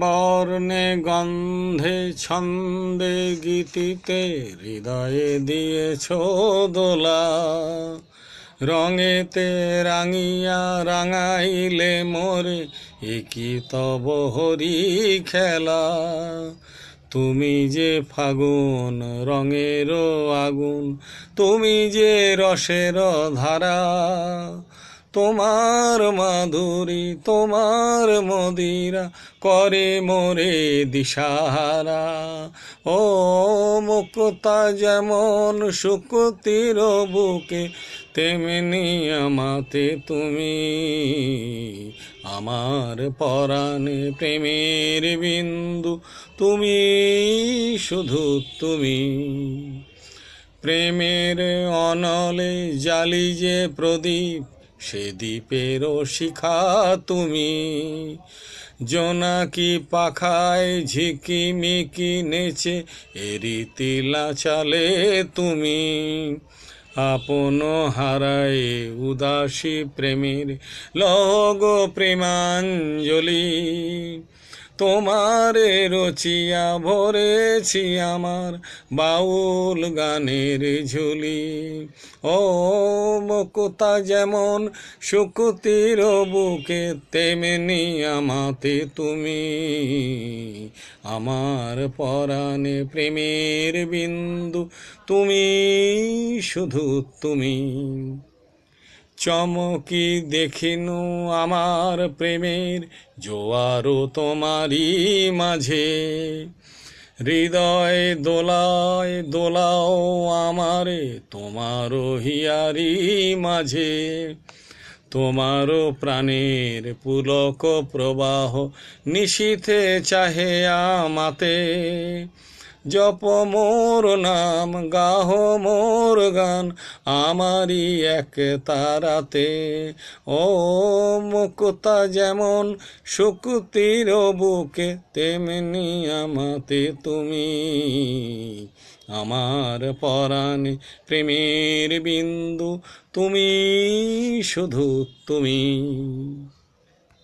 বর্ণে গন্ধে ছন্দে গীতিতে হৃদয়ে দিয়েছ দোলা রঙেতে রাঙিয়া রাঙাইলে মোরে একই তব হরি খেলা তুমি যে ফাগুন রঙেরও আগুন তুমি যে রসের ধারা তোমার মাধুরী তোমার মদিরা করে মোরে দিশাহারা ও মুক্তা যেমন শুকুতির বুকে তেমনি আমাতে তুমি আমার পরাণে প্রেমের বিন্দু তুমি শুধু তুমি প্রেমের অনলে জালি যে প্রদীপ সে দ্বীপের শিখা তুমি জোনাকি পাখায় ঝিকিমিকি নেচে এরি তিলা চালে তুমি আপন হারায় উদাসী প্রেমের লগ প্রেমাঞ্জলি তোমারে রচিয়া ভরেছি আমার বাউল গানের ঝুলি ও মুকুতা যেমন সুকুতির বুকে তেমনি আমাতে তুমি আমার পরাণে প্রেমের বিন্দু তুমি শুধু তুমি চমকি দেখিনু আমার প্রেমের জোয়ারো তোমারই মাঝে হৃদয় দোলায় দোলাও আমারে তোমার হিয়ারি মাঝে তোমার প্রাণের পুলক প্রবাহ নিশীথে চাহে আমাতে জপ মোর নাম গাহ মোর গান আমারই এক তারাতে ও মুক্তা যেমন শুকুতির বুকে তেমনি আমাতে তুমি আমার পরাণে প্রেমের বিন্দু তুমি শুধু তুমি